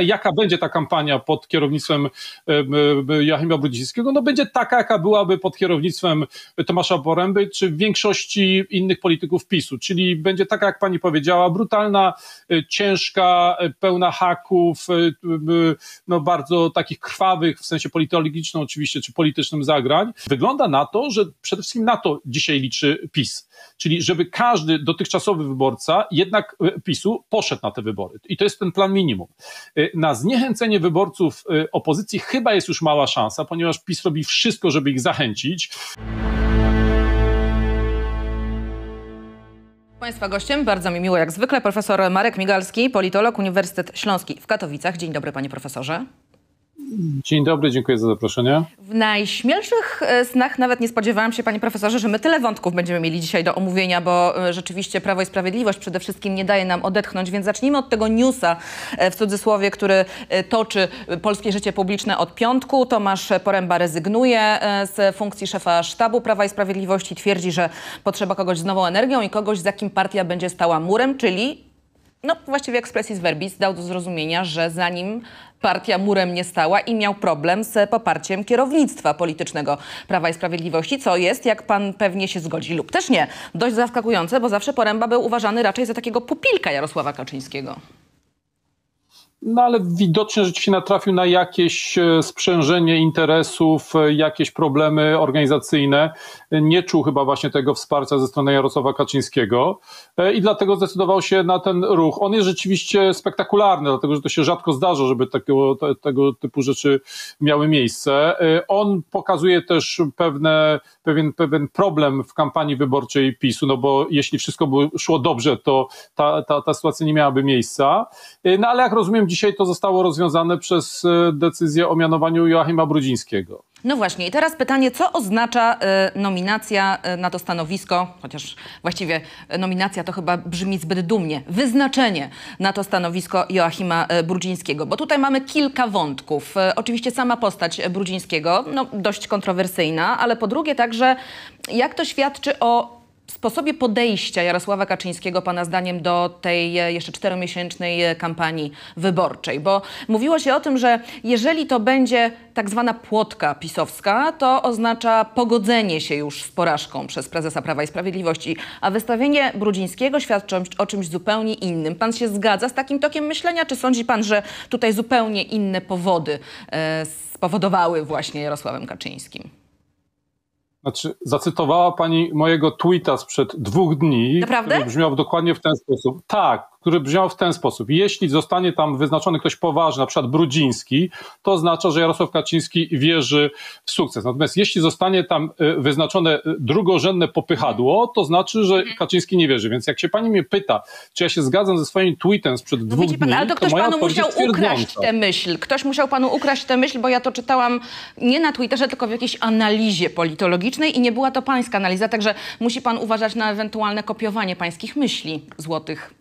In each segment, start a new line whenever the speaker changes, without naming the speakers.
Jaka będzie ta kampania pod kierownictwem Joachima Brudzińskiego? No będzie taka, jaka byłaby pod kierownictwem Tomasza Poręby czy większości innych polityków PiSu, czyli będzie taka, jak pani powiedziała, brutalna, e, ciężka, e, pełna haków, e, no bardzo takich krwawych w sensie politologicznym oczywiście, czy politycznym zagrań. Wygląda na to, że przede wszystkim na to dzisiaj liczy PiS, czyli żeby każdy dotychczasowy wyborca jednak PiSu poszedł na te wybory i to jest ten plan minimum. Na zniechęcenie wyborców y, opozycji chyba jest już mała szansa, ponieważ PiS robi wszystko, żeby ich zachęcić.
Państwa gościem, bardzo mi miło jak zwykle, profesor Marek Migalski, politolog Uniwersytet Śląski w Katowicach.
Dzień dobry panie profesorze. Dzień dobry, dziękuję za zaproszenie.
W najśmielszych e, snach nawet nie spodziewałam się, panie profesorze, że my tyle wątków będziemy mieli dzisiaj do omówienia, bo e, rzeczywiście Prawo i Sprawiedliwość przede wszystkim nie daje nam odetchnąć, więc zacznijmy od tego newsa e, w cudzysłowie, który toczy polskie życie publiczne od piątku. Tomasz Poręba rezygnuje z funkcji szefa sztabu Prawa i Sprawiedliwości, twierdzi, że potrzeba kogoś z nową energią i kogoś, za kim partia będzie stała murem, czyli no właściwie ekspresji z verbis dał do zrozumienia, że zanim partia murem nie stała i miał problem z poparciem kierownictwa politycznego Prawa i Sprawiedliwości, co jest, jak pan pewnie się zgodzi lub też nie, dość zaskakujące, bo zawsze Poręba był uważany raczej za takiego pupilka Jarosława Kaczyńskiego.
No ale widocznie rzeczywiście natrafił na jakieś e, sprzężenie interesów, e, jakieś problemy organizacyjne. Nie czuł chyba właśnie tego wsparcia ze strony Jarosława Kaczyńskiego e, i dlatego zdecydował się na ten ruch. On jest rzeczywiście spektakularny, dlatego że to się rzadko zdarza, żeby tego, tego typu rzeczy miały miejsce. On pokazuje też pewne, pewien, pewien problem w kampanii wyborczej PiSu, no bo jeśli wszystko by szło dobrze, to ta, ta, ta sytuacja nie miałaby miejsca. No ale jak rozumiem, dzisiaj to zostało rozwiązane przez e, decyzję o mianowaniu Joachima Brudzińskiego.
No właśnie, i teraz pytanie, co oznacza e, nominacja e, na to stanowisko, chociaż właściwie nominacja to chyba brzmi zbyt dumnie, wyznaczenie na to stanowisko Joachima Brudzińskiego, bo tutaj mamy kilka wątków. Oczywiście sama postać Brudzińskiego, no, dość kontrowersyjna, ale po drugie także, jak to świadczy o sposobie podejścia Jarosława Kaczyńskiego, Pana zdaniem, do tej e, jeszcze czteromiesięcznej e, kampanii wyborczej? Bo mówiło się o tym, że jeżeli to będzie tak zwana płotka pisowska, to oznacza pogodzenie się już z porażką przez prezesa Prawa i Sprawiedliwości, a wystawienie Brudzińskiego świadczy o czymś zupełnie innym. Pan się zgadza z takim tokiem myślenia, czy sądzi Pan, że tutaj zupełnie inne powody e, spowodowały właśnie Jarosławem Kaczyńskim?
Znaczy, zacytowała pani mojego tweeta sprzed dwóch dni, Naprawdę? który brzmiał dokładnie w ten sposób. Tak, który brzmiał w ten sposób. Jeśli zostanie tam wyznaczony ktoś poważny, na przykład Brudziński, to oznacza, że Jarosław Kaczyński wierzy w sukces. Natomiast jeśli zostanie tam y, wyznaczone y, drugorzędne popychadło, to znaczy, że mhm. Kaczyński nie wierzy. Więc jak się pani mnie pyta, czy ja się zgadzam ze swoim tweetem sprzed no, dwóch pan, dni, ale to ktoś panu musiał ukraść tę
myśl. Ktoś musiał panu ukraść tę myśl, bo ja to czytałam nie na Twitterze, tylko w jakiejś analizie politologicznej i nie była to pańska analiza, także musi pan uważać na ewentualne kopiowanie pańskich myśli złotych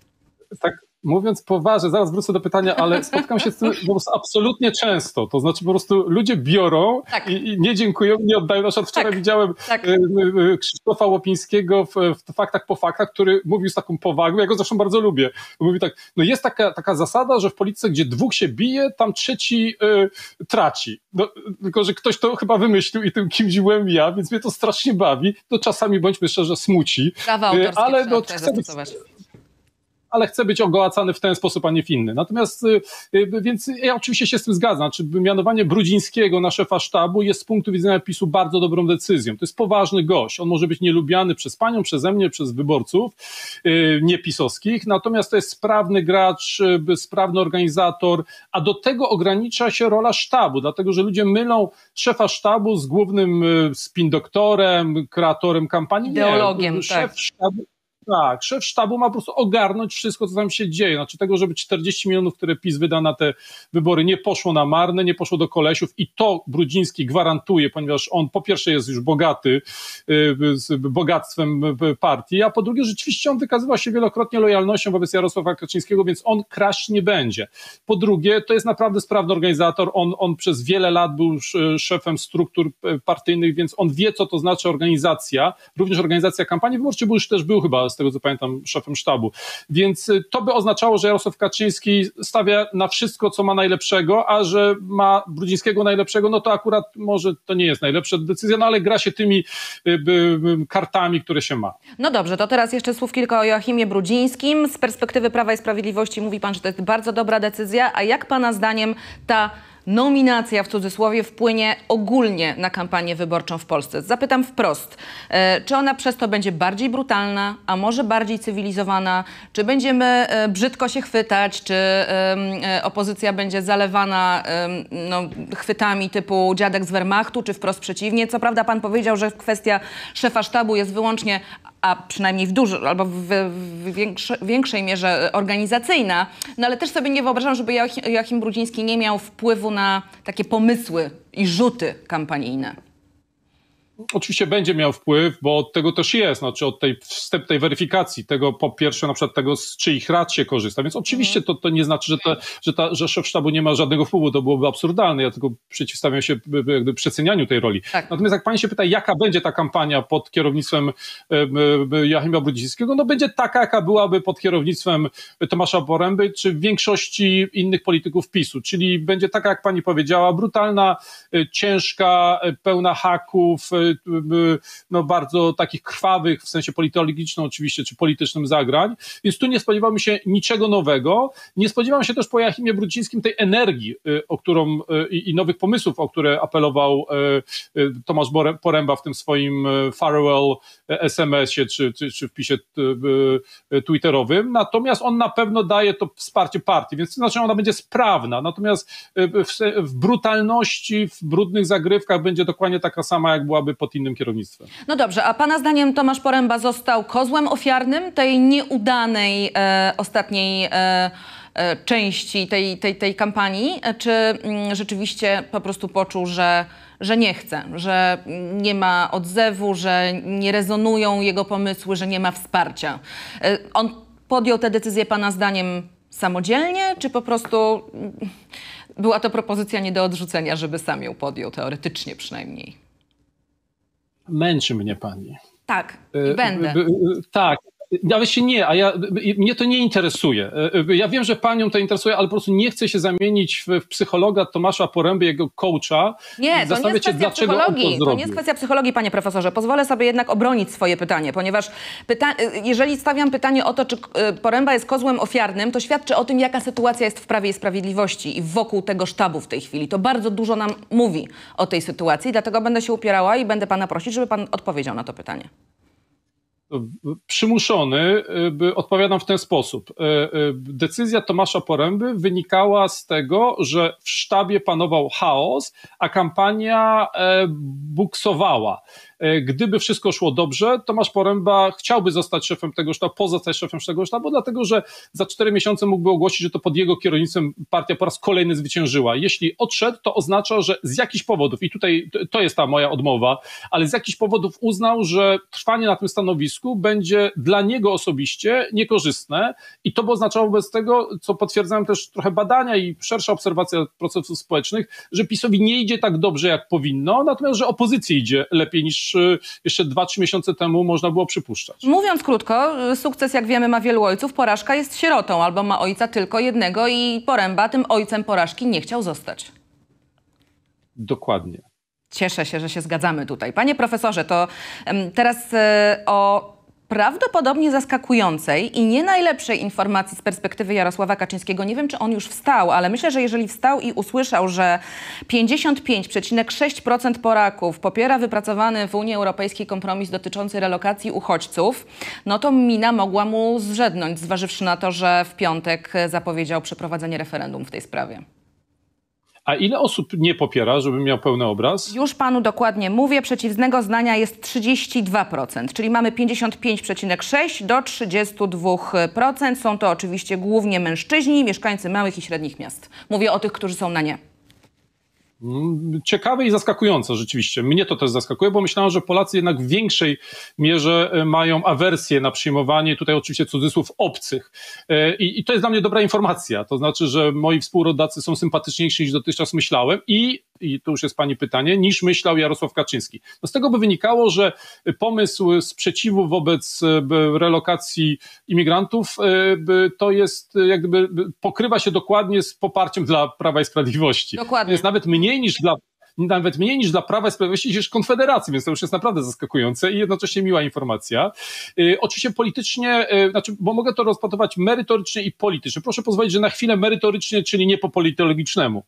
tak mówiąc poważnie, zaraz wrócę do pytania, ale spotkam się z tym po prostu absolutnie często. To znaczy po prostu ludzie biorą tak. i, i, nie dziękują, nie oddają. Na przykład wczoraj tak. widziałem tak. Y, y, y, Krzysztofa Łopińskiego w, w, Faktach po Faktach, który mówił z taką powagą, ja go zresztą bardzo lubię. Mówi tak, no jest taka, taka zasada, że w polityce, gdzie dwóch się bije, tam trzeci y, traci. No, tylko, że ktoś to chyba wymyślił i tym kimś byłem ja, więc mnie to strasznie bawi. No czasami, bądźmy szczerze, smuci. Prawa autorskie ale no, chcę być, ale chce być ogołacany w ten sposób, a nie w inny. Natomiast, y, y, więc ja oczywiście się z tym zgadzam. Znaczy, mianowanie Brudzińskiego na szefa sztabu jest z punktu widzenia PiSu bardzo dobrą decyzją. To jest poważny gość. On może być nielubiany przez panią, przeze mnie, przez wyborców y, niepisowskich, natomiast to jest sprawny gracz, sprawny organizator, a do tego ogranicza się rola sztabu, dlatego że ludzie mylą szefa sztabu z głównym spin doktorem, kreatorem kampanii. Ideologiem, Nie, szef tak. sztabu tak, szef sztabu ma po prostu ogarnąć wszystko, co tam się dzieje. Znaczy tego, żeby 40 milionów, które PiS wyda na te wybory, nie poszło na marne, nie poszło do kolesiów i to Brudziński gwarantuje, ponieważ on po pierwsze jest już bogaty y, z bogactwem partii, a po drugie rzeczywiście on wykazywał się wielokrotnie lojalnością wobec Jarosława Kaczyńskiego, więc on kraść nie będzie. Po drugie, to jest naprawdę sprawny organizator, on, on przez wiele lat był szefem struktur partyjnych, więc on wie, co to znaczy organizacja, również organizacja kampanii wyborczej, bo już też był chyba z tego co pamiętam, szefem sztabu. Więc y, to by oznaczało, że Jarosław Kaczyński stawia na wszystko, co ma najlepszego, a że ma Brudzińskiego najlepszego, no to akurat może to nie jest najlepsza decyzja, no ale gra się tymi y, y, kartami, które się ma.
No dobrze, to teraz jeszcze słów kilka o Joachimie Brudzińskim. Z perspektywy Prawa i Sprawiedliwości mówi pan, że to jest bardzo dobra decyzja, a jak pana zdaniem ta nominacja w cudzysłowie wpłynie ogólnie na kampanię wyborczą w Polsce. Zapytam wprost, e, czy ona przez to będzie bardziej brutalna, a może bardziej cywilizowana, czy będziemy e, brzydko się chwytać, czy e, opozycja będzie zalewana no, chwytami typu dziadek z Wehrmachtu, czy wprost przeciwnie. Co prawda pan powiedział, że kwestia szefa sztabu jest wyłącznie a przynajmniej w dużo, albo w, w większe, większej mierze organizacyjna, no ale też sobie nie wyobrażam, żeby Joachim Brudziński nie miał wpływu na takie pomysły i rzuty kampanijne
oczywiście będzie miał wpływ, bo od tego też jest, znaczy od tej wstępnej weryfikacji, tego po pierwsze na przykład tego, z czyich rad się korzysta, więc mhm. oczywiście to, to nie znaczy, że, te, że, ta, że szef sztabu nie ma żadnego wpływu, to byłoby absurdalne, ja tylko przeciwstawiam się jakby przecenianiu tej roli. Tak. Natomiast jak pani się pyta, jaka będzie ta kampania pod kierownictwem Joachima Brudzińskiego, no będzie taka, jaka byłaby pod kierownictwem Tomasza Boręby, czy większości innych polityków PiSu, czyli będzie taka, jak pani powiedziała, brutalna, e, ciężka, e, pełna haków, e, Y, no, bardzo takich krwawych, w sensie politologicznym oczywiście, czy politycznym zagrań, więc tu nie spodziewamy się niczego nowego. Nie spodziewam się też po Jachimie Brudzińskim tej energii, y, o którą i, y, i nowych pomysłów, o które apelował Tomasz Poręba w tym swoim farewell SMS-ie, czy, czy, czy wpisie twitterowym, natomiast on na pewno daje to wsparcie partii, więc to znaczy ona będzie sprawna, natomiast w, w brutalności, w brudnych zagrywkach będzie dokładnie taka sama, jak byłaby pod innym kierownictwem.
No dobrze, a pana zdaniem Tomasz Poręba został kozłem ofiarnym tej nieudanej e, ostatniej e, e części tej, tej, tej kampanii, e, czy mm, rzeczywiście po prostu poczuł, że, że nie chce, że nie ma odzewu, że nie rezonują jego pomysły, że nie ma wsparcia. E, on podjął tę decyzję pana zdaniem samodzielnie, czy po prostu mm, była to propozycja nie do odrzucenia, żeby sam ją podjął, teoretycznie przynajmniej?
Męczy mnie pani.
Tak, i e, będę. E, e,
tak, nawet się nie, a ja, mnie to nie interesuje. E, e, ja wiem, że panią to interesuje, ale po prostu nie chcę się zamienić w, w psychologa Tomasza Poręby, jego coacha. Nie, to nie jest kwestia psychologii. To, to, nie jest kwestia
psychologii, panie profesorze. Pozwolę sobie jednak obronić swoje pytanie, ponieważ pyta e, jeżeli stawiam pytanie o to, czy Poręba jest kozłem ofiarnym, to świadczy o tym, jaka sytuacja jest w Prawie i Sprawiedliwości i wokół tego sztabu w tej chwili. To bardzo dużo nam mówi o tej sytuacji, dlatego będę się upierała i będę pana prosić, żeby pan odpowiedział na to pytanie
przymuszony, y, odpowiadam w ten sposób. Y, y, decyzja Tomasza Poręby wynikała z tego, że w sztabie panował chaos, a kampania e, buksowała. E, gdyby wszystko szło dobrze, Tomasz Poręba chciałby zostać szefem tego sztabu, pozostać szefem tego sztabu, dlatego że za cztery miesiące mógłby ogłosić, że to pod jego kierownictwem partia po raz kolejny zwyciężyła. Jeśli odszedł, to oznacza, że z jakichś powodów, i tutaj to jest ta moja odmowa, ale z jakichś powodów uznał, że trwanie na tym stanowisku będzie dla niego osobiście niekorzystne i to by oznaczało bez tego, co potwierdzają też trochę badania i szersza obserwacja procesów społecznych, że PiSowi nie idzie tak dobrze, jak powinno, natomiast, że opozycji idzie lepiej niż niż y, jeszcze 2-3 miesiące temu można było przypuszczać.
Mówiąc krótko, y, sukces jak wiemy ma wielu ojców, porażka jest sierotą albo ma ojca tylko jednego i Poręba tym ojcem porażki nie chciał zostać.
Dokładnie.
Cieszę się, że się zgadzamy tutaj. Panie profesorze, to teraz e, o prawdopodobnie zaskakującej i nie najlepszej informacji z perspektywy Jarosława Kaczyńskiego. Nie wiem, czy on już wstał, ale myślę, że jeżeli wstał i usłyszał, że 55,6% Polaków popiera wypracowany w Unii Europejskiej kompromis dotyczący relokacji uchodźców, no to mina mogła mu zrzednąć, zważywszy na to, że w piątek zapowiedział przeprowadzenie referendum w tej sprawie.
A ile osób nie popiera, żebym miał pełny obraz? Już panu dokładnie mówię. Przeciwnego
zdania jest 32%, czyli mamy 55,6 do 32%. Są to oczywiście głównie mężczyźni, mieszkańcy małych i średnich miast. Mówię o tych, którzy są na nie.
Ciekawe i zaskakujące rzeczywiście. Mnie to też zaskakuje, bo myślałem, że Polacy jednak w większej mierze e, mają awersję na przyjmowanie, tutaj oczywiście cudzysłów, obcych. E, I, I, to jest dla mnie dobra informacja. To znaczy, że moi współrodacy są sympatyczniejsi niż dotychczas myślałem i i to już jest Pani pytanie, niż myślał Jarosław Kaczyński. No z tego by wynikało, że pomysł sprzeciwu wobec e, relokacji imigrantów e, to jest e, jak gdyby pokrywa się dokładnie z poparciem dla Prawa i Sprawiedliwości. Dokładnie. jest nawet mniej niż dla nawet mniej niż dla Prawa i Sprawiedliwości, niż Konfederacji, więc to już jest naprawdę zaskakujące i jednocześnie miła informacja. Y, oczywiście politycznie, y, znaczy, bo mogę to rozpatrywać merytorycznie i politycznie. Proszę pozwolić, że na chwilę merytorycznie, czyli nie po politologicznemu,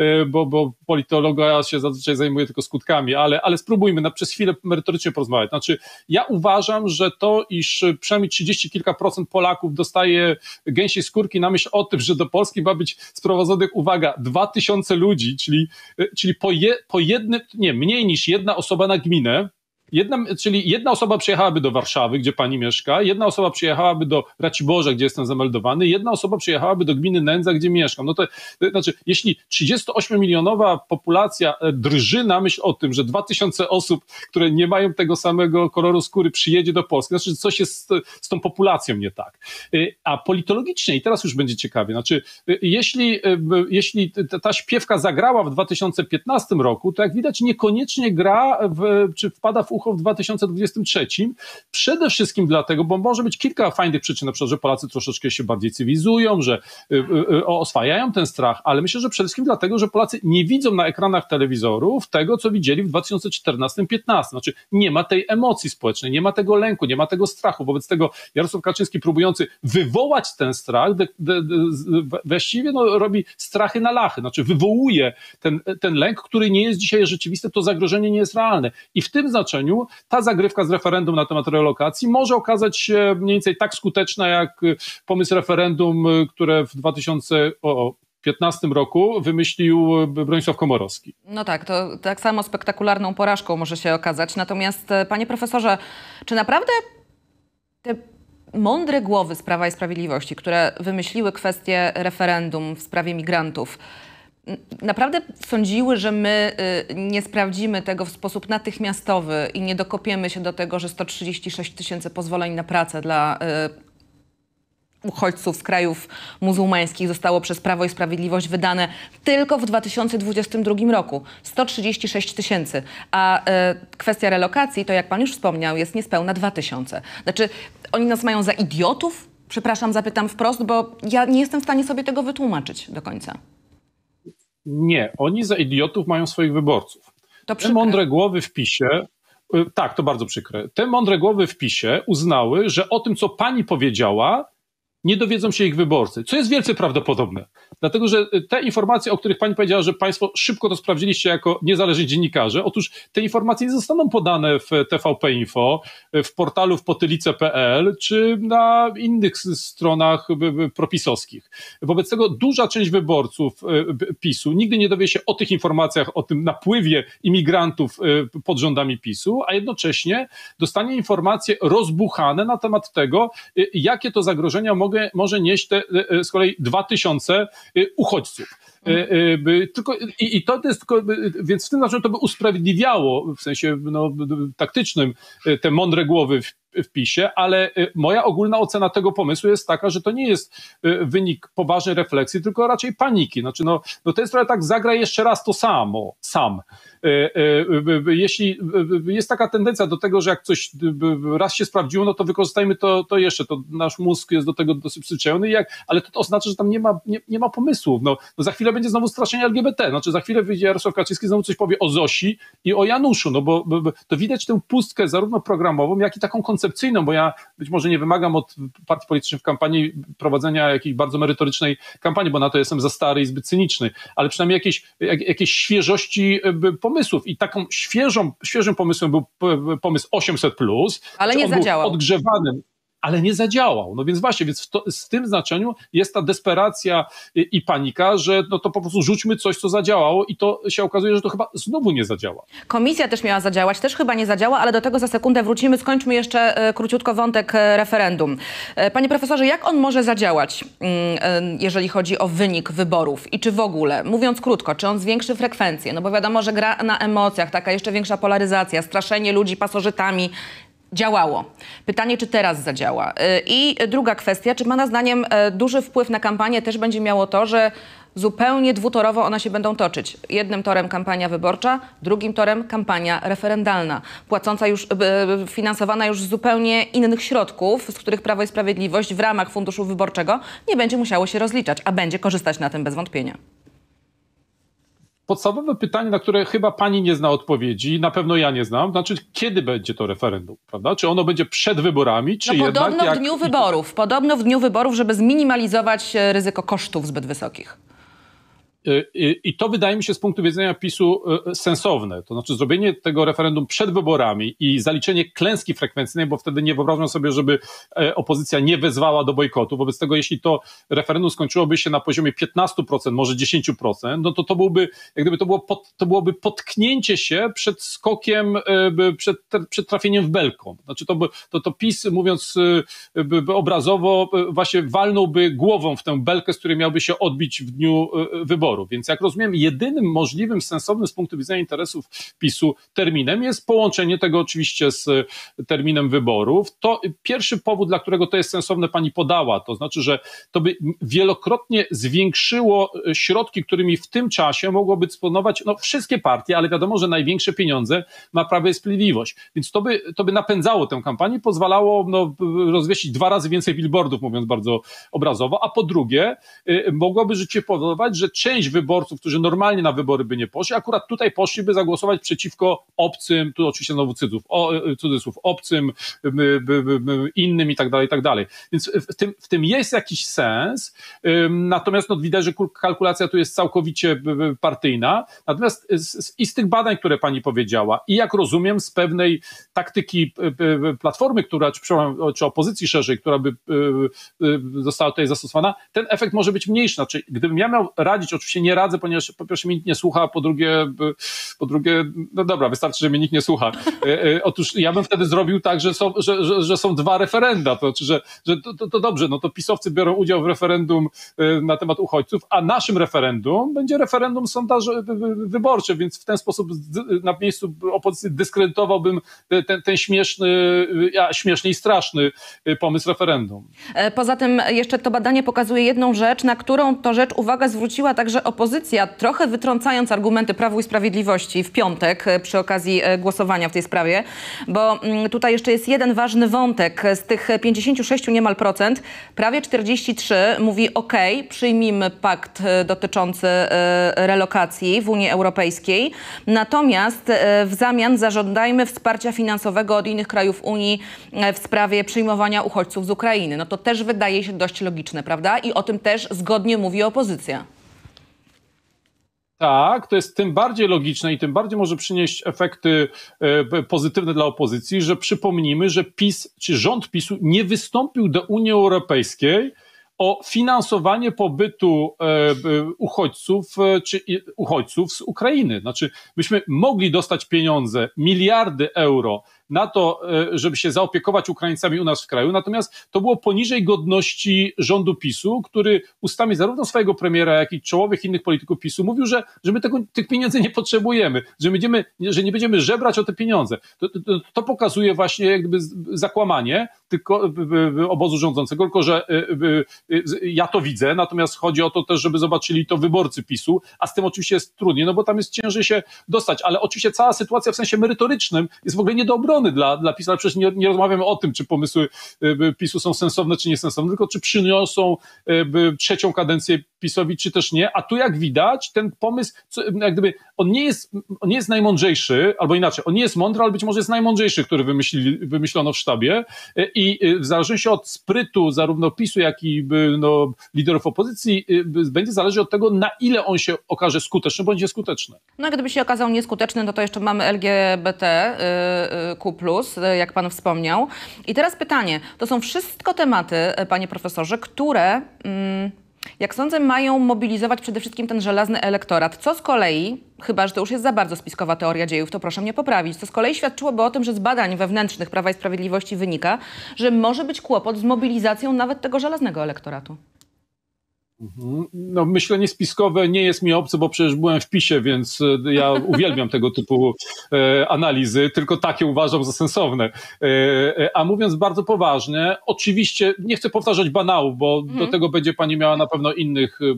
y, bo, bo politologa się zazwyczaj zajmuje tylko skutkami, ale, ale spróbujmy na, przez chwilę merytorycznie porozmawiać. Znaczy, ja uważam, że to, iż przynajmniej 30 kilka procent Polaków dostaje gęsiej skórki na myśl o tym, że do Polski ma być sprowadzonych, uwaga, 2000 ludzi, czyli, czyli po jednym po jednym, nie, mniej niż jedna osoba na gminę, Jedna, czyli jedna osoba przyjechałaby do Warszawy, gdzie pani mieszka, jedna osoba przyjechałaby do Raciborza, gdzie jestem zameldowany, jedna osoba przyjechałaby do gminy Nędza, gdzie mieszkam. No to, to znaczy, jeśli 38-milionowa populacja e, drży na myśl o tym, że 2000 osób, które nie mają tego samego koloru skóry, przyjedzie do Polski, znaczy, że coś jest z, z tą populacją nie tak. E, a politologicznie, i teraz już będzie ciekawie, znaczy, e, jeśli, jeśli ta śpiewka zagrała w 2015 roku, to jak widać, niekoniecznie gra w, czy wpada w ucho w 2023. Przede wszystkim dlatego, bo może być kilka fajnych przyczyn, na przykład, że Polacy troszeczkę się bardziej cywilizują, że y, y, y, oswajają ten strach, ale myślę, że przede wszystkim dlatego, że Polacy nie widzą na ekranach telewizorów tego, co widzieli w 2014-15. Znaczy nie ma tej emocji społecznej, nie ma tego lęku, nie ma tego strachu. Wobec tego Jarosław Kaczyński próbujący wywołać ten strach, de, de, de, właściwie no, robi strachy na lachy, znaczy wywołuje ten, ten lęk, który nie jest dzisiaj rzeczywisty, to zagrożenie nie jest realne. I w tym znaczeniu ta zagrywka z referendum na temat relokacji może okazać się mniej więcej tak skuteczna jak y, pomysł referendum, y, które w 2000. O, 2015 roku wymyślił y, Bronisław Komorowski.
No tak, to tak samo spektakularną porażką może się okazać. Natomiast, panie profesorze, czy naprawdę te mądre głowy z Prawa i Sprawiedliwości, które wymyśliły kwestię referendum w sprawie migrantów, naprawdę sądziły, że my y, nie sprawdzimy tego w sposób natychmiastowy i nie dokopiemy się do tego, że 136 tysięcy pozwoleń na pracę dla y, uchodźców z krajów muzułmańskich zostało przez Prawo i Sprawiedliwość wydane tylko w 2022 roku. 136 tysięcy. A e, kwestia relokacji, to jak pan już wspomniał, jest niespełna 2 tysiące. Znaczy, oni nas mają za idiotów? Przepraszam, zapytam wprost, bo ja nie jestem w stanie sobie tego wytłumaczyć do końca.
Nie, oni za idiotów mają swoich wyborców. To Te mądre głowy w PiSie, y, tak, to bardzo przykre. Te mądre głowy w PiSie uznały, że o tym, co pani powiedziała, nie dowiedzą się ich wyborcy, co jest wielce prawdopodobne. Dlatego, że y, te informacje, o których pani powiedziała, że państwo szybko to sprawdziliście jako niezależni dziennikarze, otóż te informacje nie zostaną podane w e, TVP Info, e, w portalu w potylice.pl czy na innych stronach propisowskich. Wobec tego duża część wyborców e, PiSu nigdy nie dowie się o tych informacjach, o tym napływie imigrantów pod rządami PiSu, a jednocześnie dostanie informacje rozbuchane na temat tego, jakie to zagrożenia mogą mogę, może nieść te, e, e, z kolei 2000 e, uchodźców. Mhm. Tylko, i, i, to jest tylko, więc w tym znaczeniu to by usprawiedliwiało w sensie no, taktycznym te mądre głowy w w PiSie, ale y, moja ogólna ocena tego pomysłu jest taka, że to nie jest y, wynik poważnej refleksji, tylko raczej paniki. Znaczy, no, no to jest trochę tak, zagra jeszcze raz to samo, sam. Y, jeśli jest taka tendencja do tego, że jak coś raz się sprawdziło, no to wykorzystajmy to, to jeszcze, to nasz mózg jest do tego dosyć przyzwyczajony. jak, ale to, to oznacza, że tam nie ma, nie, nie ma pomysłów. No, no, za chwilę będzie znowu straszenie LGBT, znaczy za chwilę wyjdzie Jarosław Kaczyński, znowu coś powie o Zosi i o Januszu, no bo, bo to widać tę pustkę zarówno programową, jak i taką koncepcję koncepcyjną, bo ja być może nie wymagam od partii politycznych w kampanii prowadzenia jakiejś bardzo merytorycznej kampanii, bo na to jestem za stary i zbyt cyniczny, ale przynajmniej jakieś, jakieś świeżości pomysłów i taką świeżą, świeżym pomysłem był pomysł 800+, plus, ale nie zadziałał. Odgrzewanym ale nie zadziałał. No więc właśnie, więc w, to, w tym znaczeniu jest ta desperacja i, i panika, że no to po prostu rzućmy coś, co zadziałało i to się okazuje, że to chyba znowu nie zadziała.
Komisja też miała zadziałać, też chyba nie zadziała, ale do tego za sekundę wrócimy. Skończmy jeszcze e, króciutko wątek e, referendum. E, panie profesorze, jak on może zadziałać, mm, e, jeżeli chodzi o wynik wyborów i czy w ogóle, mówiąc krótko, czy on zwiększy frekwencję? No bo wiadomo, że gra na emocjach, taka jeszcze większa polaryzacja, straszenie ludzi pasożytami, działało. Pytanie, czy teraz zadziała. Y, I druga kwestia, czy Pana zdaniem e, duży wpływ na kampanię też będzie miało to, że zupełnie dwutorowo one się będą toczyć. Jednym torem kampania wyborcza, drugim torem kampania referendalna, płacąca już, e, finansowana już z zupełnie innych środków, z których Prawo i Sprawiedliwość w ramach funduszu wyborczego nie będzie musiało się rozliczać, a będzie korzystać na tym bez wątpienia
podstawowe pytanie, na które chyba pani nie zna odpowiedzi, na pewno ja nie znam, znaczy kiedy będzie to referendum, prawda? Czy ono będzie przed wyborami, czy no podobno jednak... Podobno w dniu jak... wyborów,
podobno w dniu wyborów, żeby zminimalizować e, ryzyko kosztów zbyt wysokich.
Y, y, I to wydaje mi się z punktu widzenia PiSu y, sensowne. To znaczy zrobienie tego referendum przed wyborami i zaliczenie klęski frekwencyjnej, bo wtedy nie wyobrażam sobie, żeby e, opozycja nie wezwała do bojkotu. Wobec tego, jeśli to referendum skończyłoby się na poziomie 15%, może 10%, no to to byłby, jak gdyby to, było pod, to byłoby potknięcie się przed skokiem, e, przed, przed trafieniem w belką. Znaczy to, to, to PiS, mówiąc e, obrazowo, właśnie walnąłby głową w tę belkę, z której miałby się odbić w dniu wyborów wyborów. Więc jak rozumiem, jedynym możliwym, sensownym z punktu widzenia interesów PiSu terminem jest połączenie tego oczywiście z e, terminem wyborów. To pierwszy powód, dla którego to jest sensowne, pani podała, to znaczy, że to by wielokrotnie zwiększyło e, środki, którymi w tym czasie mogłoby dysponować no, wszystkie partie, ale wiadomo, że największe pieniądze ma Prawo i Sprawiedliwość. Więc to by, to by napędzało tę kampanię, pozwalało no, rozwiesić dwa razy więcej billboardów, mówiąc bardzo obrazowo, a po drugie, e, mogłoby życie powodować, że część część wyborców, którzy normalnie na wybory by nie poszli, akurat tutaj poszliby zagłosować przeciwko obcym, tu oczywiście znowu cudzów, o, e, e, cudzysłów, obcym, innym i tak dalej, i tak dalej. Więc w tym, w tym jest jakiś sens, natomiast no, widać, że kalkulacja tu jest całkowicie partyjna. Natomiast z, i z tych badań, które pani powiedziała, i jak rozumiem, z pewnej taktyki platformy, która, czy, czy opozycji szerzej, która by została tutaj zastosowana, ten efekt może być mniejszy. Znaczy, gdybym ja miał radzić, oczywiście, oczywiście nie radzę, ponieważ po pierwsze mnie nikt nie słucha, po drugie, po drugie no dobra, wystarczy, że mnie nikt nie słucha. E, e, otóż ja bym wtedy zrobił tak, że są, że, że, że są dwa referenda, to znaczy, że, że to, to, to dobrze, no to pisowcy biorą udział w referendum e, na temat uchodźców, a naszym referendum będzie referendum sondaży wyborcze, więc w ten sposób na miejscu opozycji dyskredytowałbym ten, ten śmieszny, śmieszny i straszny pomysł referendum.
Poza tym jeszcze to badanie pokazuje jedną rzecz, na którą to rzecz uwagę zwróciła także że opozycja, trochę wytrącając argumenty Prawu i Sprawiedliwości w piątek e, przy okazji e, głosowania w tej sprawie, bo mm, tutaj jeszcze jest jeden ważny wątek. Z tych 56 niemal procent, prawie 43 mówi OK, przyjmijmy pakt e, dotyczący relokacji w Unii Europejskiej, natomiast w zamian zażądajmy wsparcia finansowego od innych krajów Unii w sprawie przyjmowania uchodźców z Ukrainy. No to też wydaje się dość logiczne, prawda? I o tym też zgodnie mówi opozycja.
Tak, to jest tym bardziej logiczne i tym bardziej może przynieść efekty e, pozytywne dla opozycji, że przypomnijmy, że PiS czy rząd PiSu nie wystąpił do Unii Europejskiej o finansowanie pobytu e, e, uchodźców czy uchodźców z Ukrainy. Znaczy, myśmy mogli dostać pieniądze, miliardy euro na to, e, żeby się zaopiekować Ukraińcami u nas w kraju, natomiast to było poniżej godności rządu PiSu, który ustami zarówno swojego premiera, jak i czołowych innych polityków PiSu mówił, że, że my tego, tych pieniędzy nie potrzebujemy, że, będziemy, że nie będziemy żebrać o te pieniądze. To, to, to pokazuje właśnie jakby zakłamanie tylko obozu rządzącego, tylko że e, e, ja to widzę, natomiast chodzi o to też, żeby zobaczyli to wyborcy PiSu, a z tym oczywiście jest trudniej, no bo tam jest ciężej się dostać, ale oczywiście cała sytuacja w sensie merytorycznym jest w ogóle nie do strony dla, dla PiS, ale przecież nie, nie rozmawiamy o tym, czy pomysły y, y, PiSu są sensowne, czy niesensowne, tylko czy przyniosą y, trzecią kadencję PiSowi, czy też nie. A tu jak widać, ten pomysł, co, jak gdyby, on nie, jest, on nie jest najmądrzejszy, albo inaczej, on nie jest mądry, ale być może jest najmądrzejszy, który wymyśli, wymyślono w sztabie. E, I e, w zależności od sprytu zarówno PiSu, jak i e, no, liderów opozycji, będzie zależeć od tego, na ile on się okaże skuteczny, bądź nieskuteczny.
No gdyby się okazał nieskuteczny, no to jeszcze mamy LGBTQ+, jak pan wspomniał. I teraz pytanie, to są wszystko tematy, panie profesorze, które... Mm, jak sądzę, mają mobilizować przede wszystkim ten żelazny elektorat, co z kolei, chyba że to już jest za bardzo spiskowa teoria dziejów, to proszę mnie poprawić, co z kolei świadczyłoby o tym, że z badań wewnętrznych Prawa i Sprawiedliwości wynika, że może być kłopot z mobilizacją nawet tego żelaznego elektoratu.
Mhm. No, myślenie spiskowe nie jest mi obce, bo przecież byłem w PiSie, więc e, ja uwielbiam tego typu e, analizy, tylko takie uważam za sensowne. E, e a mówiąc bardzo poważnie, oczywiście nie chcę powtarzać banałów, bo mhm. do tego będzie pani miała na pewno innych e,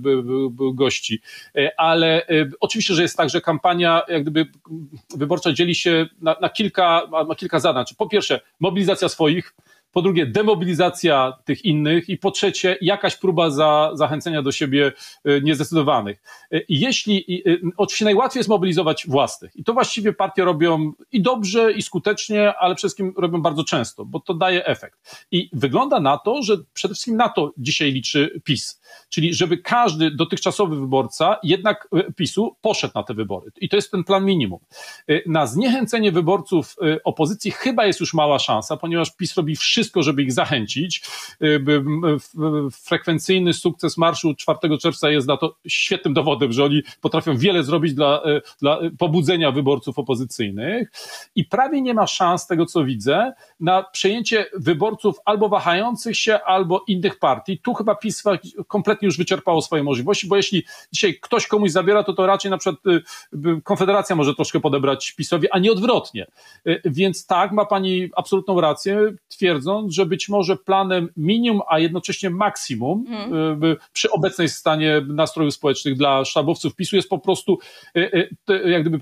gości, e, ale oczywiście, że jest tak, że kampania jak gdyby wyborcza dzieli się na, na kilka, na kilka zadań. Po pierwsze, mobilizacja swoich, po drugie demobilizacja tych innych i po trzecie jakaś próba za, zachęcenia do siebie e, niezdecydowanych. E, jeśli, oczywiście najłatwiej jest mobilizować własnych i to właściwie partie robią i dobrze i skutecznie, ale przede wszystkim robią bardzo często, bo to daje efekt. I wygląda na to, że przede wszystkim na to dzisiaj liczy PiS, czyli żeby każdy dotychczasowy wyborca jednak e, PiSu poszedł na te wybory i to jest ten plan minimum. Na zniechęcenie wyborców opozycji chyba jest już mała szansa, ponieważ PiS robi wszystko wszystko, żeby ich zachęcić. Y, y, y, frekwencyjny sukces marszu 4 czerwca jest na to świetnym dowodem, że oni potrafią wiele zrobić dla, dla pobudzenia wyborców opozycyjnych i prawie nie ma szans, tego co widzę, na przejęcie wyborców albo wahających się, albo innych partii. Tu chyba PiS kompletnie już wyczerpało swoje możliwości, bo jeśli dzisiaj ktoś komuś zabiera, to to raczej na przykład Konfederacja może troszkę podebrać PiSowi, a nie odwrotnie. Więc tak, ma pani absolutną rację, twierdząc, twierdząc, że być może planem minimum, a jednocześnie maksimum mm. przy obecnej stanie nastrojów społecznych dla sztabowców PiSu jest po prostu y, y, jak gdyby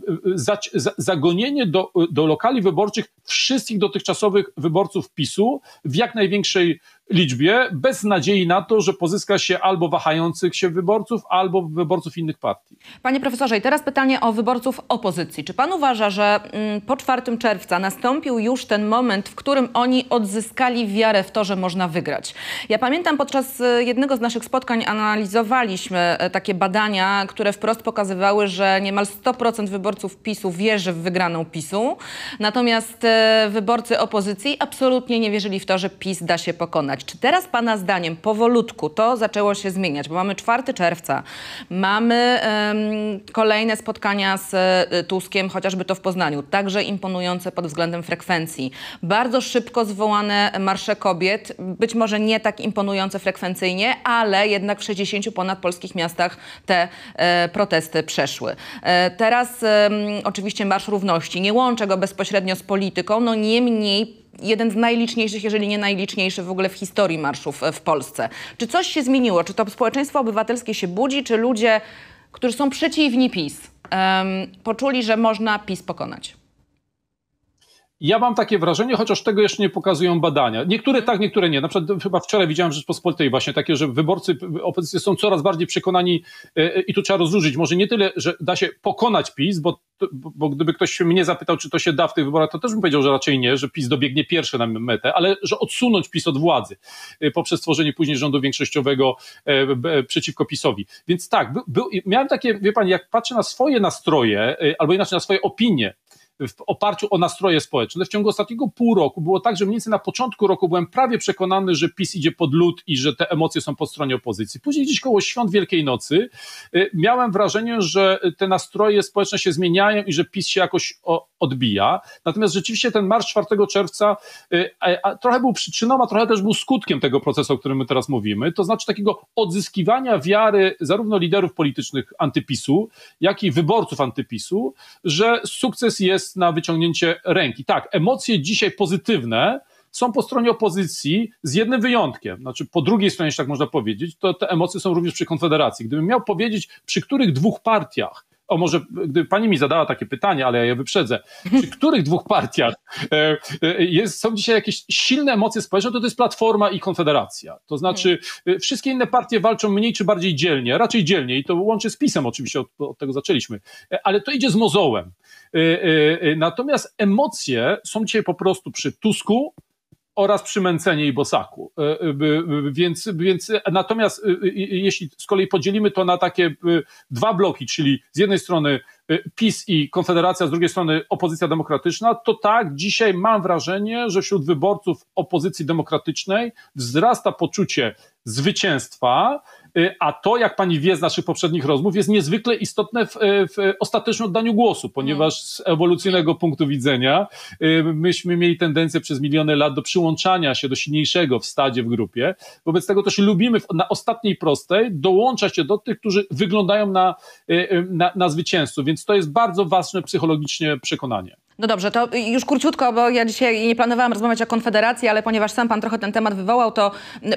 zagonienie do, do lokali wyborczych wszystkich dotychczasowych wyborców PiSu w jak największej liczbie, bez nadziei na to, że pozyska się albo wahających się wyborców, albo wyborców innych partii.
Panie profesorze, i teraz pytanie o wyborców opozycji. Czy pan uważa, że mm, po 4 czerwca nastąpił już ten moment, w którym oni odzyskali wiarę w to, że można wygrać? Ja pamiętam podczas y, jednego z naszych spotkań analizowaliśmy e, takie badania, które wprost pokazywały, że niemal 100% wyborców PiSu wierzy w wygraną PiSu, natomiast e, wyborcy opozycji absolutnie nie wierzyli w to, że PiS da się pokonać. Czy teraz Pana zdaniem powolutku to zaczęło się zmieniać? Bo mamy 4 czerwca, mamy um, kolejne spotkania z e, Tuskiem, chociażby to w Poznaniu, także imponujące pod względem frekwencji. Bardzo szybko zwołane marsze kobiet, być może nie tak imponujące frekwencyjnie, ale jednak w 60 ponad polskich miastach te e, protesty przeszły. E, teraz oczywiście Marsz Równości. Nie łączę go bezpośrednio z polityką, no niemniej jeden z najliczniejszych, jeżeli nie najliczniejszy w ogóle w historii marszów e, w Polsce. Czy coś się zmieniło? Czy to społeczeństwo obywatelskie się budzi? Czy ludzie, którzy są przeciwni PiS, um, poczuli, że można PiS pokonać?
Ja mam takie wrażenie, chociaż tego jeszcze nie pokazują badania. Niektóre mhm. tak, niektóre nie. Na przykład chyba wczoraj widziałem w Rzeczpospolitej właśnie takie, że wyborcy opozycji są coraz bardziej przekonani e, e, i tu trzeba rozróżnić. Może nie tyle, że da się pokonać PiS, bo, bo gdyby ktoś mnie zapytał, czy to się da w tych wyborach, to też bym powiedział, że raczej nie, że PiS dobiegnie pierwsze na metę, ale że odsunąć PiS od władzy e, poprzez stworzenie później rządu większościowego przeciwko PiSowi. Więc tak, był, miałem takie, wie pani, jak patrzę na swoje nastroje, albo inaczej na swoje opinie, w oparciu o nastroje społeczne. W ciągu ostatniego pół roku było tak, że mniej więcej na początku roku byłem prawie przekonany, że PiS idzie pod lód i że te emocje są po stronie opozycji. Później gdzieś koło świąt Wielkiej Nocy y, miałem wrażenie, że te nastroje społeczne się zmieniają i że PiS się jakoś odbija. Natomiast rzeczywiście ten marsz 4 czerwca y, trochę był przyczyną, a trochę też był skutkiem tego procesu, o którym my teraz mówimy, to znaczy takiego odzyskiwania wiary zarówno liderów politycznych antypisu, jak i wyborców antypisu, że sukces jest jest na wyciągnięcie ręki. Tak, emocje dzisiaj pozytywne są po stronie opozycji z jednym wyjątkiem. Znaczy, po drugiej stronie, jeśli tak można powiedzieć, to te emocje są również przy Konfederacji. Gdybym miał powiedzieć, przy których dwóch partiach o może, gdyby pani mi zadała takie pytanie, ale ja je wyprzedzę, przy których dwóch partiach e, e, jest, są dzisiaj jakieś silne emocje społeczne, to to jest Platforma i Konfederacja. To znaczy hmm. e, wszystkie inne partie walczą mniej czy bardziej dzielnie, raczej dzielnie i to łączy z PiSem oczywiście, od, od tego zaczęliśmy, ale to idzie z mozołem. Natomiast emocje są dzisiaj po prostu przy Tusku, oraz przymęcenie i bosaku. E, e, więc, więc natomiast e, jeśli z kolei podzielimy to na takie dwa bloki, czyli z jednej strony PiS i Konfederacja, z drugiej strony opozycja demokratyczna, to tak, dzisiaj mam wrażenie, że wśród wyborców opozycji demokratycznej wzrasta poczucie zwycięstwa, Y, a to, jak pani wie z naszych poprzednich rozmów, jest niezwykle istotne w, y, w ostatecznym oddaniu głosu, ponieważ mm. z ewolucyjnego punktu widzenia y, myśmy mieli tendencję przez miliony lat do przyłączania się do silniejszego w stadzie, w grupie. Wobec tego też lubimy na ostatniej prostej dołączać się do tych, którzy wyglądają na, na, na zwycięzców, więc to jest bardzo ważne psychologicznie przekonanie.
No dobrze, to już króciutko, bo ja dzisiaj nie planowałam rozmawiać o Konfederacji, ale ponieważ sam pan trochę ten temat wywołał, to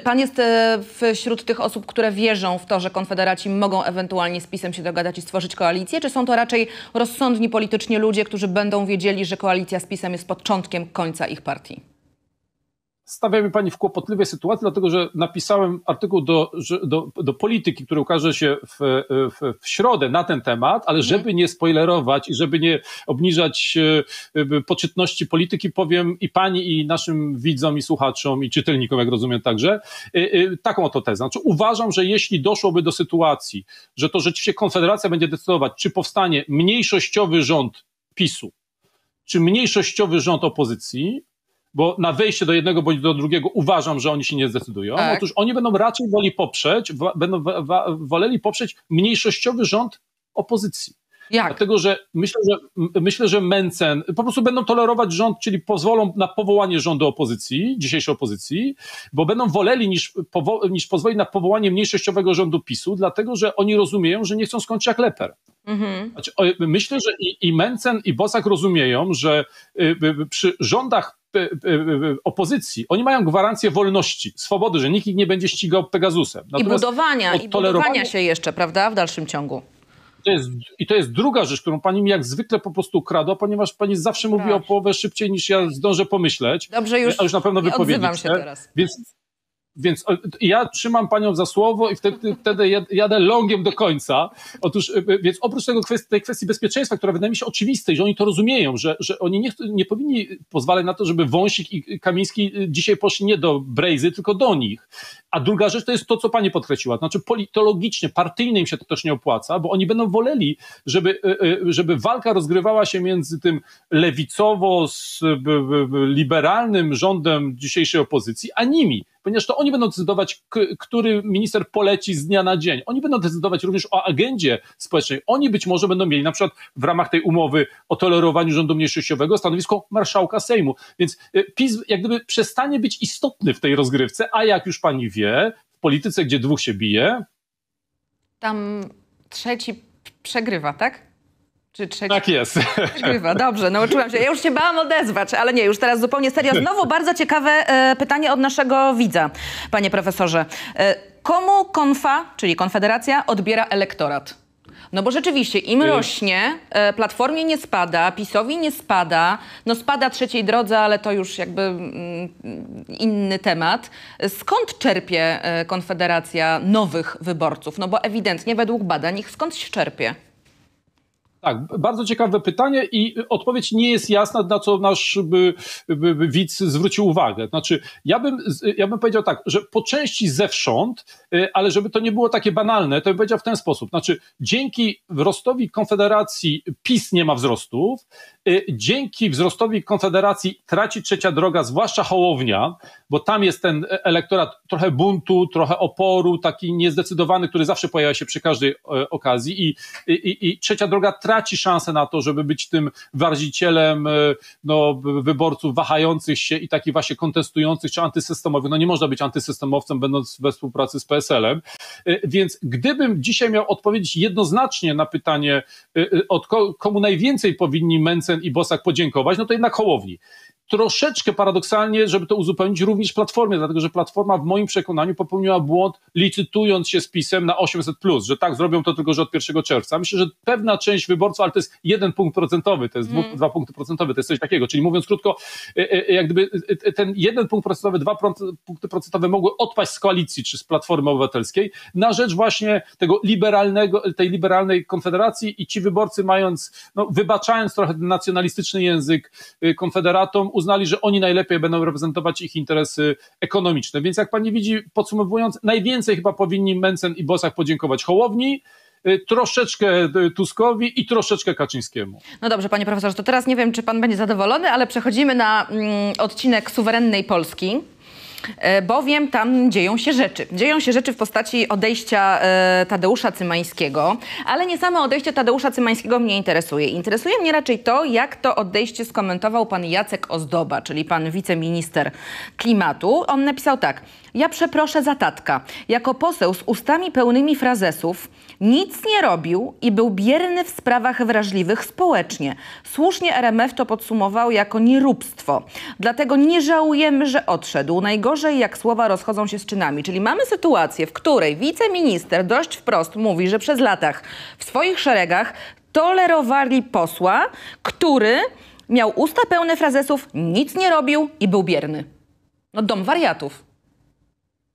pan jest e, wśród tych osób, które wierzą w to, że Konfederaci mogą ewentualnie z PiSem się dogadać i stworzyć koalicję, czy są to raczej rozsądni politycznie ludzie, którzy będą wiedzieli, że koalicja z PiSem jest początkiem końca ich partii?
stawia pani w kłopotliwej sytuacji, dlatego że napisałem artykuł do, do, do polityki, który ukaże się w, w, w środę na ten temat, ale mhm. żeby nie spoilerować i żeby nie obniżać e, e, poczytności polityki, powiem i pani, i naszym widzom, i słuchaczom, i czytelnikom, jak rozumiem także, e, taką oto tezę. Znaczy, uważam, że jeśli doszłoby do sytuacji, że to rzeczywiście Konfederacja będzie decydować, czy powstanie mniejszościowy rząd PiSu, czy mniejszościowy rząd opozycji, bo na wejście do jednego bądź do drugiego uważam, że oni się nie zdecydują. Tak. Otóż oni będą raczej woli poprzeć, będą woleli poprzeć mniejszościowy rząd opozycji. Jak? Dlatego, że myślę, że myślę, że Mencen po prostu będą tolerować rząd, czyli pozwolą na powołanie rządu opozycji, dzisiejszej opozycji, bo będą woleli niż, powo- niż pozwoli na powołanie mniejszościowego rządu PiSu, dlatego że oni rozumieją, że nie chcą skończyć jak leper. Mhm. Znaczy, myślę, że i, i Mencen, i Bosak rozumieją, że y, y, przy rządach E, e, opozycji, oni mają gwarancję wolności, swobody, że nikt ich nie będzie ścigał Pegasusem. Natomiast I budowania, i budowania się jeszcze, prawda, w dalszym ciągu. To jest, I to jest druga rzecz, którą pani mi jak zwykle po prostu kradła, ponieważ pani zawsze mówi o połowę szybciej niż ja zdążę pomyśleć. Dobrze, już, a już na pewno wypowiedzieć. Się teraz. Więc więc ja trzymam panią za słowo i wtedy, wtedy jadę longiem do końca. Otóż, e, e, więc oprócz tego kwestii, tej kwestii bezpieczeństwa, która wydaje mi się oczywista i że oni to rozumieją, że, że oni nie, nie powinni pozwalać na to, żeby Wąsik i Kamiński e, dzisiaj poszli nie do Brejzy, tylko do nich. A druga rzecz to jest to, co pani podkreśliła, znaczy politologicznie, partyjnie im się to też nie opłaca, bo oni będą woleli, żeby, żeby walka rozgrywała się między tym lewicowo-liberalnym rządem dzisiejszej opozycji, a nimi ponieważ to oni będą decydować, który minister poleci z dnia na dzień. Oni będą decydować również o agendzie społecznej. Oni być może będą mieli na przykład w ramach tej umowy o tolerowaniu rządu mniejszościowego stanowisko marszałka Sejmu. Więc y, PiS jak gdyby przestanie być istotny w tej rozgrywce, a jak już pani wie, w polityce, gdzie dwóch się bije...
Tam trzeci przegrywa, tak? Czy trzeci?
Tak jest. Chyba,
dobrze, nauczyłam się. Ja już się bałam odezwać, ale nie, już teraz zupełnie serio. Znowu bardzo ciekawe e, pytanie od naszego widza, panie profesorze. E, komu konfa, czyli Konfederacja, odbiera elektorat? No bo rzeczywiście, im y. rośnie, e, Platformie nie spada, PiSowi nie spada, no spada trzeciej drodze, ale to już jakby mm, inny temat. Skąd czerpie e, Konfederacja nowych wyborców? No bo ewidentnie według badań ich skądś czerpie.
Tak, bardzo ciekawe pytanie i y, odpowiedź nie jest jasna, na co nasz by, by, by widz zwrócił uwagę. Znaczy, ja bym, y, ja bym powiedział tak, że po części zewsząd, y, ale żeby to nie było takie banalne, to bym powiedział w ten sposób. Znaczy, dzięki wzrostowi Konfederacji PiS nie ma wzrostów, Y, dzięki wzrostowi Konfederacji traci trzecia droga, zwłaszcza Hołownia, bo tam jest ten e, elektorat trochę buntu, trochę oporu, taki niezdecydowany, który zawsze pojawia się przy każdej e, okazji i, i, i trzecia droga traci szansę na to, żeby być tym warzicielem e, no, wyborców wahających się i takich właśnie kontestujących czy antysystemowych. No nie można być antysystemowcem, będąc we współpracy z PSL-em. Więc gdybym dzisiaj miał odpowiedzieć jednoznacznie na pytanie, od komu najwięcej powinni męce Jensen i Bosak podziękować, no to jednak Hołowni troszeczkę paradoksalnie, żeby to uzupełnić, również Platformie, dlatego że Platforma w moim przekonaniu popełniła błąd, licytując się z PiSem na 800, że tak zrobią to tylko, że od 1 czerwca. Myślę, że pewna część wyborców, ale to jest jeden punkt procentowy, to jest mm. dwa punkty procentowe, to jest coś takiego. Czyli mówiąc krótko, e, e, e, jak gdyby ten jeden punkt procentowy, dwa punkty procentowe mogły odpaść z koalicji czy z Platformy Obywatelskiej na rzecz właśnie tego liberalnego, tej liberalnej konfederacji i ci wyborcy mając, no, wybaczając trochę nacjonalistyczny język konfederatom, uznali, że oni najlepiej będą reprezentować ich interesy ekonomiczne. Więc jak pani widzi, podsumowując, najwięcej chyba powinni Mencen i Bosak podziękować Hołowni, y, troszeczkę y, Tuskowi i troszeczkę Kaczyńskiemu.
No dobrze, panie profesorze, to teraz nie wiem, czy pan będzie zadowolony, ale przechodzimy na mm, odcinek suwerennej Polski. E, bowiem tam dzieją się rzeczy. Dzieją się rzeczy w postaci odejścia e, Tadeusza Cymańskiego, ale nie samo odejście Tadeusza Cymańskiego mnie interesuje. Interesuje mnie raczej to, jak to odejście skomentował pan Jacek Ozdoba, czyli pan wiceminister klimatu. On napisał tak. Ja przeproszę za tatka. Jako poseł z ustami pełnymi frazesów nic nie robił i był bierny w sprawach wrażliwych społecznie. Słusznie RMF to podsumował jako nieróbstwo. Dlatego nie żałujemy, że odszedł. Najgorsze gorzej, jak słowa rozchodzą się z czynami. Czyli mamy sytuację, w której wiceminister dość wprost mówi, że przez latach w swoich szeregach tolerowali posła, który miał usta pełne frazesów, nic nie robił i był bierny. No dom wariatów.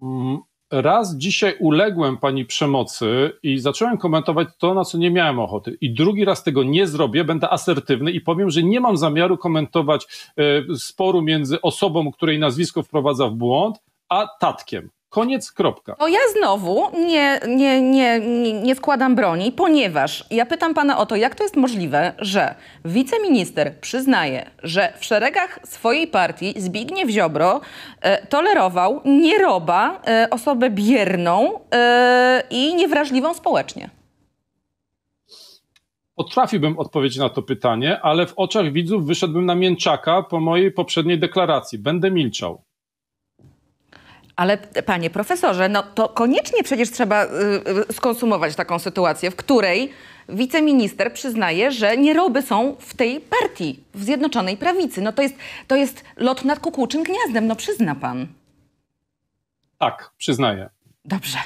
Mhm raz dzisiaj uległem pani przemocy i zacząłem komentować to, na co nie miałem ochoty. I drugi raz tego nie zrobię, będę asertywny i powiem, że nie mam zamiaru komentować e, sporu między osobą, której nazwisko wprowadza w błąd, a tatkiem. Koniec, kropka. No ja
znowu nie, nie, nie, nie, nie składam broni, ponieważ ja pytam pana o to, jak to jest możliwe, że wiceminister przyznaje, że w szeregach swojej partii Zbigniew Ziobro e, tolerował nieroba, e, osobę bierną e, i niewrażliwą społecznie.
Potrafiłbym odpowiedzieć na to pytanie, ale w oczach widzów wyszedłbym na mięczaka po mojej poprzedniej deklaracji. Będę milczał.
Ale panie profesorze, no to koniecznie przecież trzeba y, y, skonsumować taką sytuację, w której wiceminister przyznaje, że nieroby są w tej partii, w Zjednoczonej Prawicy. No to jest, to jest lot nad kukułczym gniazdem, no przyzna pan.
Tak, przyznaję.
Dobrze,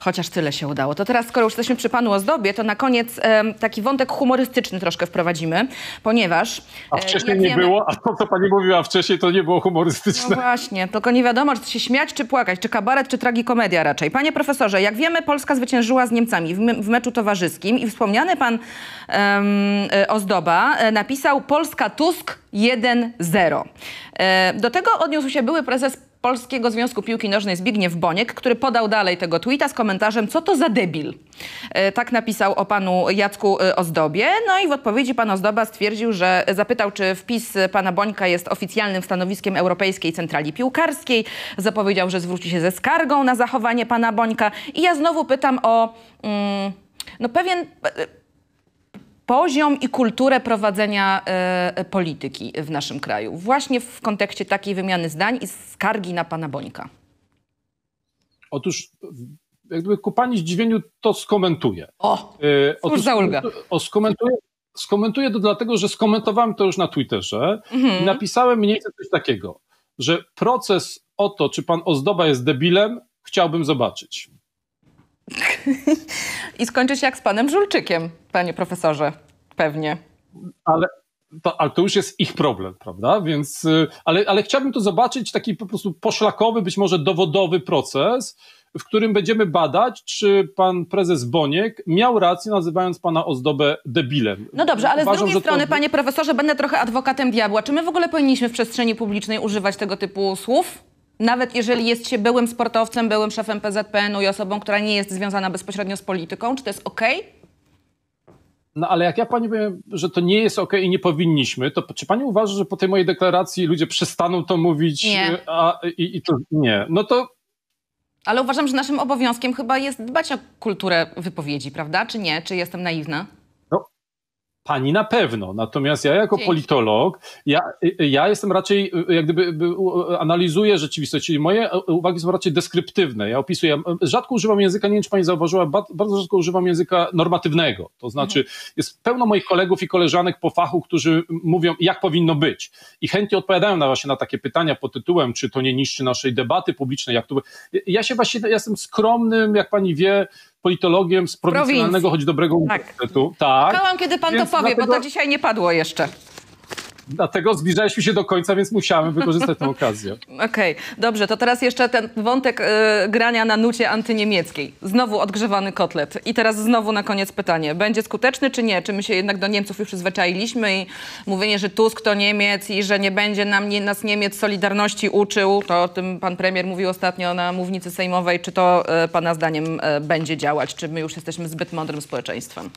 chociaż tyle się udało. To teraz, skoro już jesteśmy przy panu Ozdobie, to na koniec e, taki wątek humorystyczny troszkę wprowadzimy, ponieważ... A e, wcześniej nie wiemy... było,
a to, co pani mówiła wcześniej, to nie
było humorystyczne. No właśnie, tylko nie wiadomo, czy się śmiać, czy płakać, czy kabaret, czy tragikomedia raczej. Panie profesorze, jak wiemy, Polska zwyciężyła z Niemcami w, w meczu towarzyskim i wspomniany pan e, Ozdoba e, napisał Polska Tusk 1-0. E, do tego odniósł się były prezes Polskiego Związku Piłki Nożnej Zbigniew Boniek, który podał dalej tego tweeta z komentarzem co to za debil. E, tak napisał o panu Jacku e, Ozdobie. No i w odpowiedzi pan Ozdoba stwierdził, że zapytał, czy wpis pana Bońka jest oficjalnym stanowiskiem Europejskiej Centrali Piłkarskiej. Zapowiedział, że zwróci się ze skargą na zachowanie pana Bońka. I ja znowu pytam o... Mm, no pewien e, poziom i kulturę prowadzenia e, polityki w naszym kraju, właśnie w kontekście takiej wymiany zdań i skargi na pana Bońka?
Otóż jakby ku pani zdziwieniu to skomentuję. O, e, otóż, za ulga. O, skomentuję, skomentuję to dlatego, że skomentowałem to już na Twitterze mhm. i napisałem mniej więcej coś takiego, że proces o to, czy pan Ozdoba jest debilem, chciałbym zobaczyć.
I skończy się jak z panem Żulczykiem, panie profesorze,
pewnie. Ale, to, ale to już jest ich problem, prawda? Więc, y, ale, ale chciałbym tu zobaczyć taki po prostu poszlakowy, być może dowodowy proces, w którym będziemy badać, czy pan prezes Boniek miał rację, nazywając pana ozdobę debilem. No
dobrze, ale Uważam, z drugiej strony, to... panie profesorze, będę trochę adwokatem diabła. Czy my w ogóle powinniśmy w przestrzeni publicznej używać tego typu słów? nawet jeżeli jest się byłym sportowcem, byłym szefem PZPN-u i osobą, która nie jest związana bezpośrednio z polityką? Czy to jest ok?
No ale jak ja pani powiem, że to nie jest ok i nie powinniśmy, to czy pani uważa, że po tej mojej deklaracji ludzie przestaną to mówić? Nie. A, i, i to nie. No to.
Ale uważam, że naszym obowiązkiem chyba jest dbać o kulturę wypowiedzi, prawda? Czy nie? Czy jestem naiwna?
pani na pewno. Natomiast ja jako Dzięki. politolog, ja, ja jestem raczej, jak gdyby analizuję rzeczywistość, czyli moje uwagi są raczej deskryptywne. Ja opisuję, rzadko używam języka, nie wiem czy pani zauważyła, bardzo rzadko używam języka normatywnego. To znaczy mhm. jest pełno moich kolegów i koleżanek po fachu, którzy mówią jak powinno być i chętnie odpowiadają na właśnie na takie pytania pod tytułem, czy to nie niszczy naszej debaty publicznej, jak to... Ja się właśnie, ja jestem skromnym, jak pani wie, politologiem z prowincjonalnego, choć dobrego tak. uniwersytetu. Tak. Kołam,
kiedy pan Więc to powie, bo to dzisiaj nie
padło jeszcze. Dlatego zbliżaliśmy się do końca, więc musiałem wykorzystać tę okazję.
Okej, dobrze, to teraz jeszcze ten wątek y, grania na nucie antyniemieckiej. Znowu odgrzewany kotlet. I teraz znowu na koniec pytanie. Będzie skuteczny czy nie? Czy my się jednak do Niemców już przyzwyczailiśmy i mówienie, że Tusk to Niemiec i że nie będzie nam, nie, nas Niemiec Solidarności uczył, to o tym pan premier mówił ostatnio na mównicy sejmowej. Czy to y, pana zdaniem y, będzie działać? Czy my już jesteśmy zbyt mądrym społeczeństwem?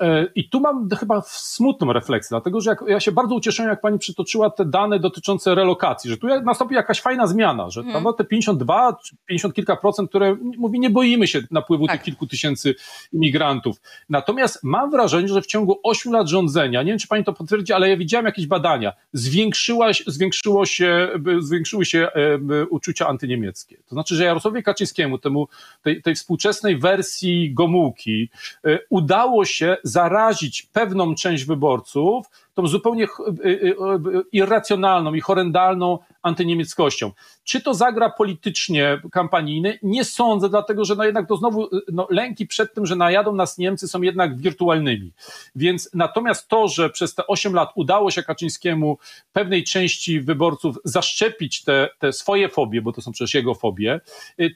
E, I tu mam chyba smutną refleksję, dlatego że jak, ja się bardzo ucieszyłem, jak pani przytoczyła te dane dotyczące relokacji, że tu nastąpi jakaś fajna zmiana, że hmm. te 52 czy 50 kilka procent, które mówi, nie boimy się napływu tak. tych kilku tysięcy imigrantów. Natomiast mam wrażenie, że w ciągu 8 lat rządzenia, nie wiem czy pani to potwierdzi, ale ja widziałem jakieś badania, zwiększyła, zwiększyło się, zwiększyły się e, uczucia antyniemieckie. To znaczy, że Jarosławowi Kaczyńskiemu, temu, tej, tej współczesnej wersji Gomułki, e, udało się zarazić pewną część wyborców, tą zupełnie e, e, e, irracjonalną i horrendalną antyniemieckością. Czy to zagra politycznie kampanijny? Nie sądzę, dlatego że no jednak to znowu no, lęki przed tym, że najadą nas Niemcy są jednak wirtualnymi. Więc natomiast to, że przez te 8 lat udało się Kaczyńskiemu pewnej części wyborców zaszczepić te, te swoje fobie, bo to są przecież jego fobie,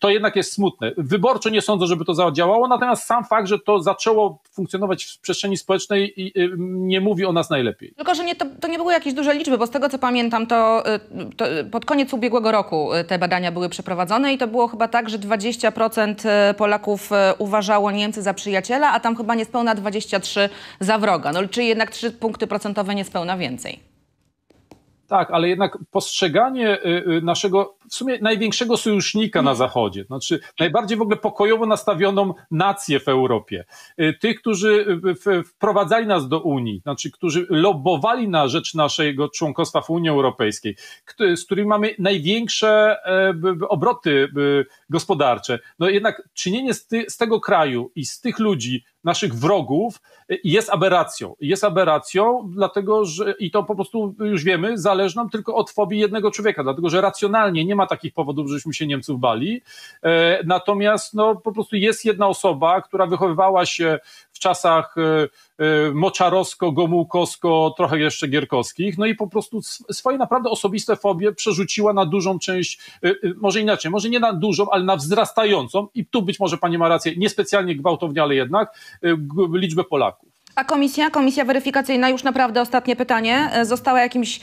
to jednak jest smutne. Wyborczo nie sądzę, żeby to zadziałało, natomiast sam fakt, że to zaczęło funkcjonować w przestrzeni społecznej nie mówi o nas najlepiej.
Tylko, że nie, to, to, nie były jakieś duże liczby, bo z tego co pamiętam, to, y, to, pod koniec ubiegłego roku y, te badania były przeprowadzone i to było chyba tak, że 20% y, Polaków uważało Niemcy za przyjaciela, a tam chyba niespełna 23 za wroga. No, czyli jednak 3 punkty procentowe niespełna więcej.
Tak, ale jednak postrzeganie y, y, naszego w sumie największego sojusznika na Zachodzie, znaczy najbardziej w ogóle pokojowo nastawioną nację w Europie, y, tych, którzy wprowadzali nas do Unii, znaczy którzy lobowali na rzecz naszego członkostwa w Unii Europejskiej, z którymi mamy największe e, obroty gospodarcze. No jednak czynienie z, ty, z tego kraju i z tych ludzi naszych wrogów y, jest aberracją. Jest aberracją, dlatego że i to po prostu już wiemy, zależną tylko od fobii jednego człowieka, dlatego że racjonalnie nie ma takich powodów, żebyśmy się Niemców bali. E, natomiast no, po prostu jest jedna osoba, która wychowywała się czasach y, y, moczarowsko-gomułkowsko, trochę jeszcze gierkowskich, no i po prostu swoje naprawdę osobiste fobie przerzuciła na dużą część, y, może inaczej, może nie na dużą, ale na wzrastającą i tu być może pani ma rację, niespecjalnie gwałtownie, ale jednak liczbę Polaków.
A komisja, komisja weryfikacyjna, już naprawdę ostatnie pytanie, e, została jakimś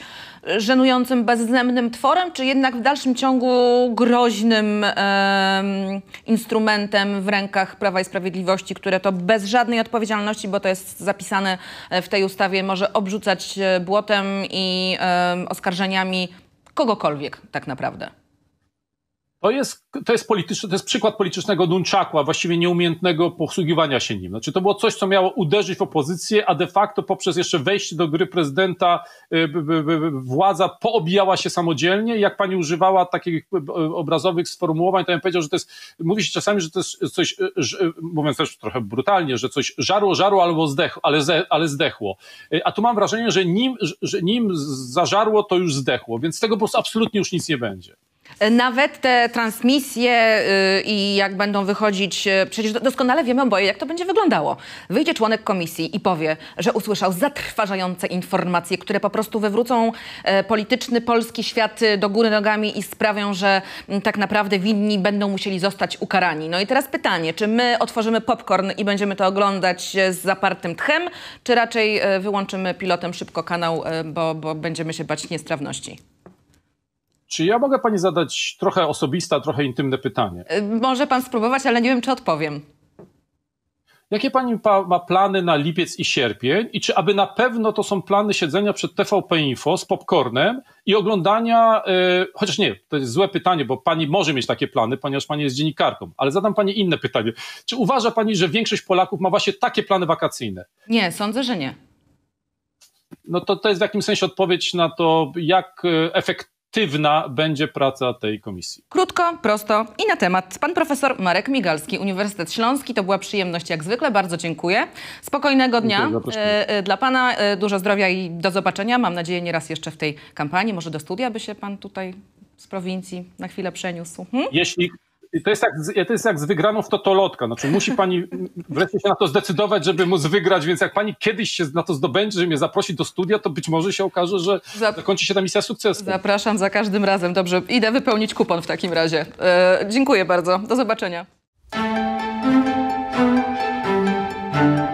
e, żenującym, bezzemnym tworem, czy jednak w dalszym ciągu groźnym e, instrumentem w rękach Prawa i Sprawiedliwości, które to bez żadnej odpowiedzialności, bo to jest zapisane e, w tej ustawie, może obrzucać błotem i e, oskarżeniami kogokolwiek tak naprawdę?
To jest, to jest polityczny, to jest przykład politycznego nunchaku, a właściwie nieumiejętnego posługiwania się nim. Znaczy, to było coś, co miało uderzyć w opozycję, a de facto poprzez jeszcze wejście do gry prezydenta y, y, y, y władza poobijała się samodzielnie. Jak pani używała takich y, y, obrazowych sformułowań, to ja bym powiedział, że to jest, mówi się czasami, że to jest coś, mówiąc też trochę brutalnie, że coś żarło, żarło albo zdechło, ale, ze, ale zdechło. A tu mam wrażenie, że nim, że nim zażarło, to już zdechło, więc z tego po prostu absolutnie już nic nie będzie.
Nawet te transmisje y, i jak będą wychodzić, y, przecież doskonale wiemy oboje, jak to będzie wyglądało. Wyjdzie członek komisji i powie, że usłyszał zatrważające informacje, które po prostu wywrócą e, polityczny polski świat y, do góry nogami i sprawią, że mm, tak naprawdę winni będą musieli zostać ukarani. No i teraz pytanie, czy my otworzymy popcorn i będziemy to oglądać e, z zapartym tchem, czy raczej e, wyłączymy pilotem szybko kanał, bo, bo będziemy się bać niestrawności?
Czy ja mogę pani zadać trochę osobiste, trochę intymne pytanie?
Y, może pan spróbować, ale nie wiem, czy odpowiem.
Jakie pani ma plany na lipiec i sierpień? I czy aby na pewno to są plany siedzenia przed TVP Info z popcornem i oglądania, yy, chociaż nie, to jest złe pytanie, bo pani może mieć takie plany, ponieważ pani jest dziennikarką, ale zadam pani inne pytanie. Czy uważa pani, że większość Polaków ma właśnie takie plany wakacyjne?
Nie, sądzę, że nie.
No to, to jest w jakimś sensie odpowiedź na to, jak y, efekt konstruktywna będzie praca tej komisji.
Krótko, prosto i na temat. Pan profesor Marek Migalski, Uniwersytet Śląski. To była przyjemność jak zwykle. Bardzo dziękuję. Spokojnego dnia dziękuję, e, e, dla pana. E, dużo zdrowia i do zobaczenia. Mam nadzieję nie raz jeszcze w tej kampanii. Może do studia by się pan tutaj z prowincji na chwilę przeniósł. Hm?
Jeśli to, jest jak, to jest jak z wygraną w Totolotka. Znaczy, musi pani wreszcie się na to zdecydować, żeby móc wygrać, więc jak pani kiedyś się na to zdobędzie, że mnie zaprosi do studia, to być może się okaże, że Zap zakończy się ta misja sukcesu. Zapraszam
za każdym razem. Dobrze, idę wypełnić kupon w takim razie. E, dziękuję bardzo. Do zobaczenia.